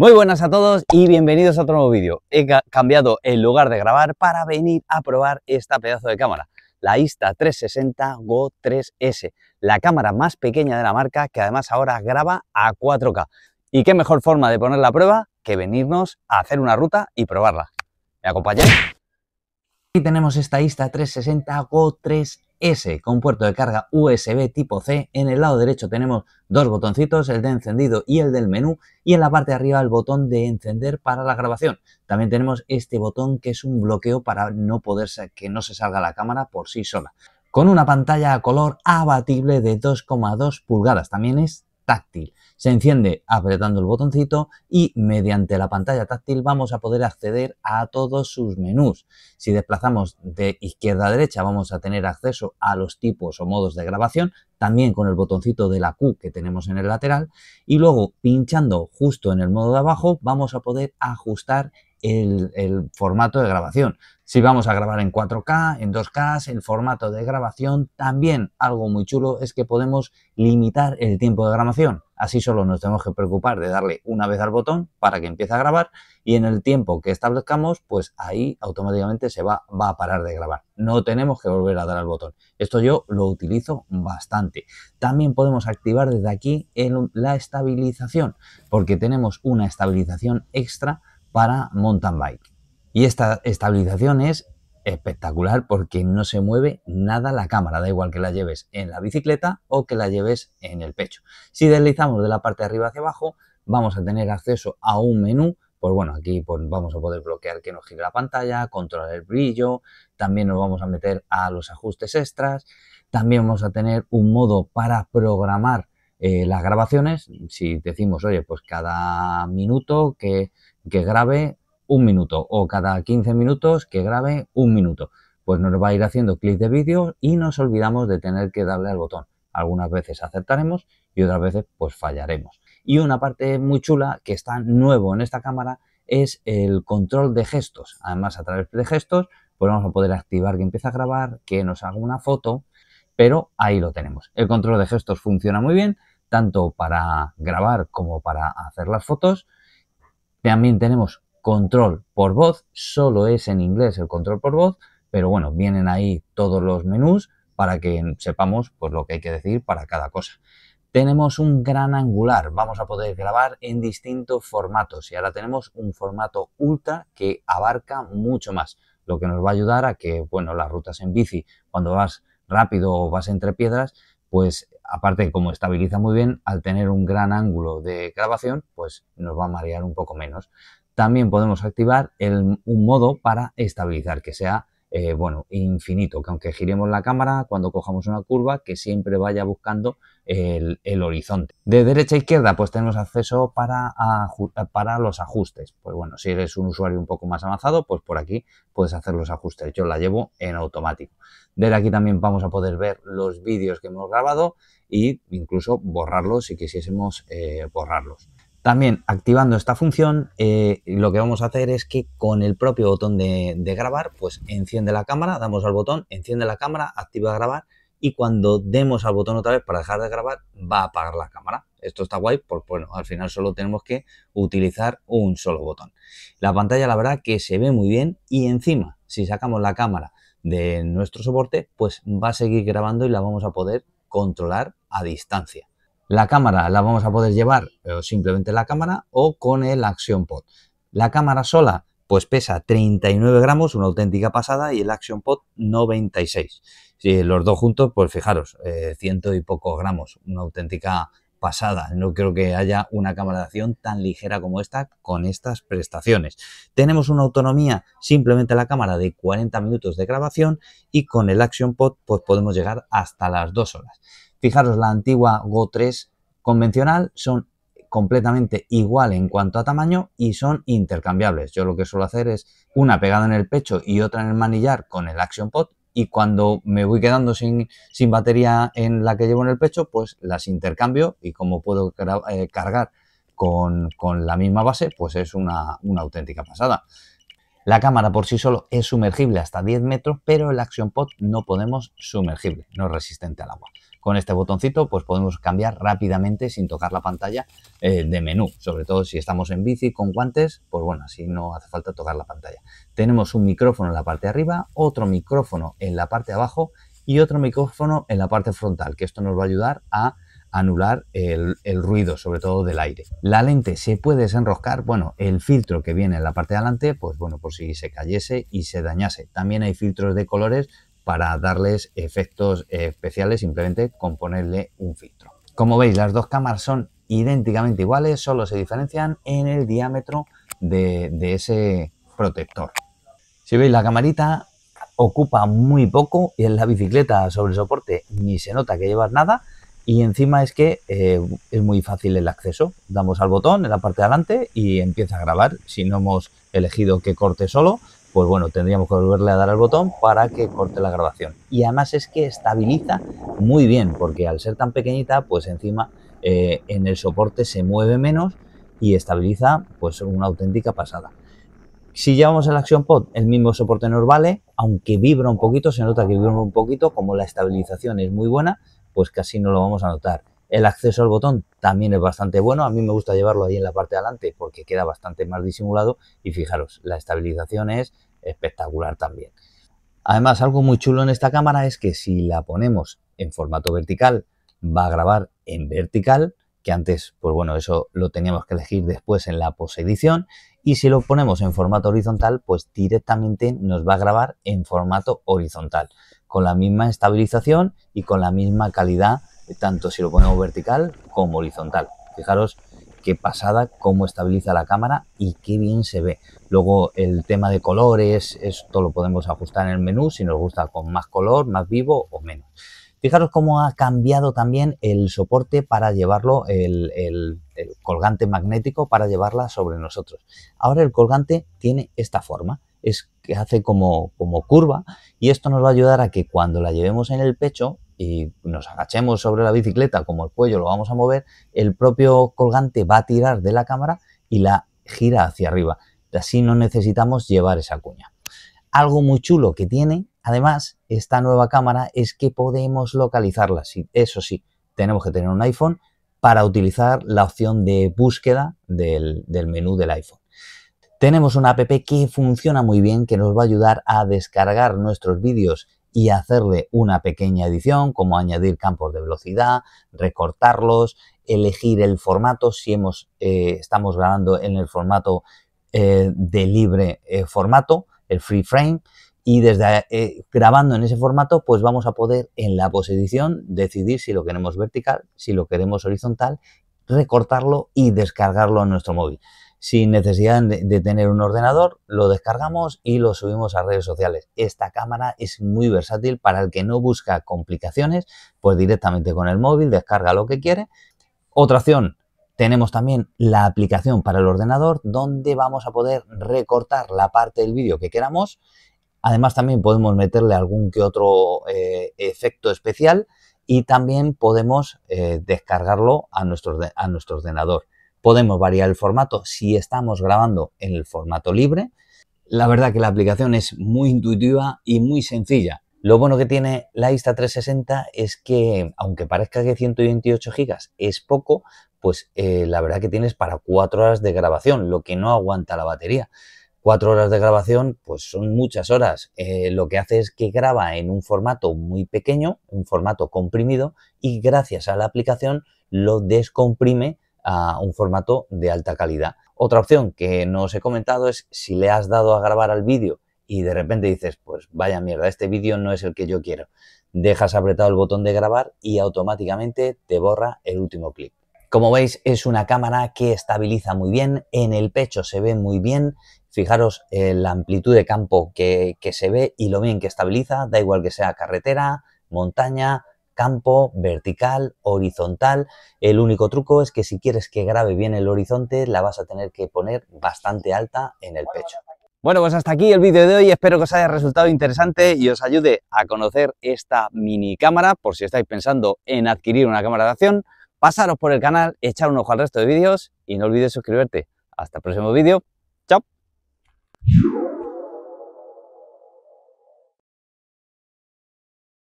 Muy buenas a todos y bienvenidos a otro nuevo vídeo. He cambiado el lugar de grabar para venir a probar esta pedazo de cámara, la Insta360 Go 3S, la cámara más pequeña de la marca que además ahora graba a 4K. ¿Y qué mejor forma de ponerla a prueba que venirnos a hacer una ruta y probarla? ¿Me acompañáis? Aquí tenemos esta Insta360 Go 3S S con puerto de carga USB tipo C. En el lado derecho tenemos dos botoncitos, el de encendido y el del menú. Y en la parte de arriba el botón de encender para la grabación. También tenemos este botón que es un bloqueo para no poder que no se salga la cámara por sí sola. Con una pantalla a color abatible de 2,2 pulgadas. También es táctil. Se enciende apretando el botoncito y mediante la pantalla táctil vamos a poder acceder a todos sus menús. Si desplazamos de izquierda a derecha vamos a tener acceso a los tipos o modos de grabación, también con el botoncito de la Q que tenemos en el lateral y luego pinchando justo en el modo de abajo vamos a poder ajustar el, formato de grabación. Si vamos a grabar en 4K, en 2K, el formato de grabación, también algo muy chulo es que podemos limitar el tiempo de grabación. Así solo nos tenemos que preocupar de darle una vez al botón para que empiece a grabar y en el tiempo que establezcamos, pues ahí automáticamente se va, va a parar de grabar. No tenemos que volver a dar al botón. Esto yo lo utilizo bastante. También podemos activar desde aquí la estabilización porque tenemos una estabilización extra para mountain bike. Y esta estabilización es espectacular porque no se mueve nada la cámara, da igual que la lleves en la bicicleta o que la lleves en el pecho. Si deslizamos de la parte de arriba hacia abajo, vamos a tener acceso a un menú. Pues bueno, aquí pues, vamos a poder bloquear que nos gire la pantalla, controlar el brillo, también nos vamos a meter a los ajustes extras, también vamos a tener un modo para programar eh, las grabaciones, si decimos, oye, pues cada minuto que, grabe un minuto o cada 15 minutos que grabe un minuto, pues nos va a ir haciendo clic de vídeo y nos olvidamos de tener que darle al botón. Algunas veces aceptaremos y otras veces pues fallaremos. Y una parte muy chula que está nuevo en esta cámara es el control de gestos. Además, a través de gestos, pues vamos a poder activar que empiece a grabar, que nos haga una foto, pero ahí lo tenemos. El control de gestos funciona muy bien tanto para grabar como para hacer las fotos. También tenemos control por voz, solo es en inglés el control por voz, pero bueno, vienen ahí todos los menús para que sepamos pues, lo que hay que decir para cada cosa. Tenemos un gran angular, vamos a poder grabar en distintos formatos y ahora tenemos un formato ultra que abarca mucho más, lo que nos va a ayudar a que, bueno, las rutas en bici, cuando vas rápido o vas entre piedras, pues aparte como estabiliza muy bien, al tener un gran ángulo de grabación, pues nos va a marear un poco menos. También podemos activar un modo para estabilizar, que sea eh, bueno, infinito, que aunque giremos la cámara, cuando cojamos una curva, que siempre vaya buscando el, horizonte. De derecha a izquierda, pues tenemos acceso para, los ajustes. Pues bueno, si eres un usuario un poco más avanzado, pues por aquí puedes hacer los ajustes. Yo la llevo en automático. Desde aquí también vamos a poder ver los vídeos que hemos grabado e incluso borrarlos si quisiésemos eh, borrarlos. También activando esta función, eh, lo que vamos a hacer es que con el propio botón de, de, grabar, pues enciende la cámara, damos al botón, enciende la cámara, activa grabar y cuando demos al botón otra vez para dejar de grabar, va a apagar la cámara. Esto está guay porque bueno, al final solo tenemos que utilizar un solo botón. La pantalla la verdad que se ve muy bien y encima si sacamos la cámara de nuestro soporte, pues va a seguir grabando y la vamos a poder controlar a distancia. La cámara la vamos a poder llevar eh, simplemente la cámara o con el Action Pod. La cámara sola pues pesa 39 gramos, una auténtica pasada, y el Action Pod 96. Si los dos juntos, pues fijaros, eh, ciento y pocos gramos, una auténtica pasada. No creo que haya una cámara de acción tan ligera como esta con estas prestaciones. Tenemos una autonomía simplemente la cámara de 40 minutos de grabación y con el Action Pod pues podemos llegar hasta las 2 horas. Fijaros, la antigua Go 3 convencional son completamente igual en cuanto a tamaño y son intercambiables. Yo lo que suelo hacer es una pegada en el pecho y otra en el manillar con el Action Pod y cuando me voy quedando sin, batería en la que llevo en el pecho, pues las intercambio y como puedo eh, cargar con, la misma base, pues es una, auténtica pasada. La cámara por sí solo es sumergible hasta 10 metros, pero el Action Pod no podemos sumergible, no es resistente al agua con este botoncito pues podemos cambiar rápidamente sin tocar la pantalla eh, de menú, sobre todo si estamos en bici con guantes, pues bueno, así no hace falta tocar la pantalla. Tenemos un micrófono en la parte de arriba, otro micrófono en la parte de abajo y otro micrófono en la parte frontal, que esto nos va a ayudar a anular el, el, ruido, sobre todo del aire. La lente se puede desenroscar, bueno, el filtro que viene en la parte de adelante, pues bueno, por si se cayese y se dañase. También hay filtros de colores para darles efectos especiales, simplemente con ponerle un filtro. Como veis, las dos cámaras son idénticamente iguales, solo se diferencian en el diámetro de, ese protector. Si veis, la camarita ocupa muy poco y en la bicicleta sobre soporte ni se nota que llevas nada y encima es que eh, es muy fácil el acceso. Damos al botón en la parte de adelante y empieza a grabar. Si no hemos elegido que corte solo, pues bueno, tendríamos que volverle a dar al botón para que corte la grabación. Y además es que estabiliza muy bien, porque al ser tan pequeñita, pues encima eh, en el soporte se mueve menos y estabiliza pues una auténtica pasada. Si llevamos el acción Pod, el mismo soporte nos vale, aunque vibra un poquito, se nota que vibra un poquito, como la estabilización es muy buena, pues casi no lo vamos a notar. El acceso al botón también es bastante bueno. A mí me gusta llevarlo ahí en la parte de adelante porque queda bastante más disimulado. Y fijaros, la estabilización es espectacular también. Además, algo muy chulo en esta cámara es que si la ponemos en formato vertical, va a grabar en vertical, que antes, pues bueno, eso lo teníamos que elegir después en la posedición. Y si lo ponemos en formato horizontal, pues directamente nos va a grabar en formato horizontal, con la misma estabilización y con la misma calidad eh, tanto si lo ponemos vertical como horizontal. Fijaros qué pasada, cómo estabiliza la cámara y qué bien se ve. Luego el tema de colores, esto lo podemos ajustar en el menú si nos gusta con más color, más vivo o menos. Fijaros cómo ha cambiado también el soporte para llevarlo, el, colgante magnético para llevarla sobre nosotros. Ahora el colgante tiene esta forma, es que hace como, como curva y esto nos va a ayudar a que cuando la llevemos en el pecho y nos agachemos sobre la bicicleta, como el cuello lo vamos a mover, el propio colgante va a tirar de la cámara y la gira hacia arriba. Así no necesitamos llevar esa cuña. Algo muy chulo que tiene, además, esta nueva cámara es que podemos localizarla. Eso sí, tenemos que tener un iPhone para utilizar la opción de búsqueda del, menú del iPhone. Tenemos una app que funciona muy bien, que nos va a ayudar a descargar nuestros vídeos y hacerle una pequeña edición, como añadir campos de velocidad, recortarlos, elegir el formato, si hemos, eh, estamos grabando en el formato eh, de libre eh, formato, el free frame, y desde grabando en ese formato, pues vamos a poder en la posedición decidir si lo queremos vertical, si lo queremos horizontal, recortarlo y descargarlo en nuestro móvil sin necesidad de, tener un ordenador, lo descargamos y lo subimos a redes sociales. Esta cámara es muy versátil para el que no busca complicaciones, pues directamente con el móvil descarga lo que quiere. Otra opción, tenemos también la aplicación para el ordenador donde vamos a poder recortar la parte del vídeo que queramos. Además también podemos meterle algún que otro eh, efecto especial y también podemos eh, descargarlo a nuestro, a nuestro ordenador. Podemos variar el formato si estamos grabando en el formato libre. La verdad que la aplicación es muy intuitiva y muy sencilla. Lo bueno que tiene la Insta360 es que, aunque parezca que 128 GB es poco, pues eh, la verdad que tienes para 4 horas de grabación, lo que no aguanta la batería. 4 horas de grabación, pues son muchas horas. Eh, lo que hace es que graba en un formato muy pequeño, un formato comprimido, y gracias a la aplicación lo descomprime a un formato de alta calidad. Otra opción que no os he comentado es si le has dado a grabar al vídeo y de repente dices, pues vaya mierda, este vídeo no es el que yo quiero. Dejas apretado el botón de grabar y automáticamente te borra el último clip. Como veis es una cámara que estabiliza muy bien, en el pecho se ve muy bien, fijaros en eh, la amplitud de campo que se ve y lo bien que estabiliza, da igual que sea carretera, montaña, campo, vertical, horizontal. El único truco es que si quieres que grabe bien el horizonte, la vas a tener que poner bastante alta en el pecho. Bueno, pues hasta aquí el vídeo de hoy. Espero que os haya resultado interesante y os ayude a conocer esta mini cámara por si estáis pensando en adquirir una cámara de acción. Pasaros por el canal, echar un ojo al resto de vídeos y no olvides suscribirte. Hasta el próximo vídeo. ¡Chao!